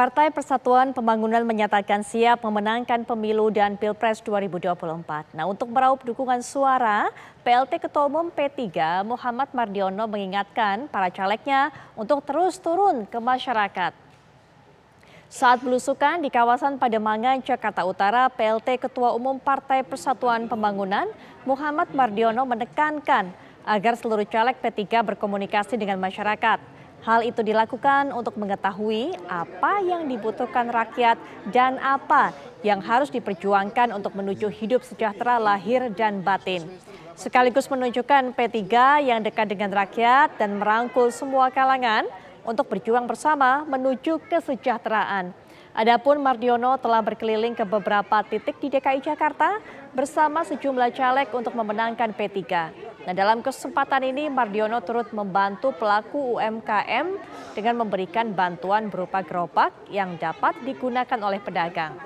Partai Persatuan Pembangunan menyatakan siap memenangkan pemilu dan Pilpres 2024. Nah, untuk meraup dukungan suara, PLT Ketua Umum P3 Muhammad Mardiono mengingatkan para calegnya untuk terus turun ke masyarakat. Saat belusukan di kawasan Pademangan, Jakarta Utara, PLT Ketua Umum Partai Persatuan Pembangunan Muhammad Mardiono menekankan agar seluruh caleg P3 berkomunikasi dengan masyarakat. Hal itu dilakukan untuk mengetahui apa yang dibutuhkan rakyat dan apa yang harus diperjuangkan untuk menuju hidup sejahtera lahir dan batin. Sekaligus menunjukkan P3 yang dekat dengan rakyat dan merangkul semua kalangan untuk berjuang bersama menuju kesejahteraan. Adapun Mardiono telah berkeliling ke beberapa titik di DKI Jakarta bersama sejumlah caleg untuk memenangkan P3. Nah dalam kesempatan ini Mardiono turut membantu pelaku UMKM dengan memberikan bantuan berupa gerobak yang dapat digunakan oleh pedagang.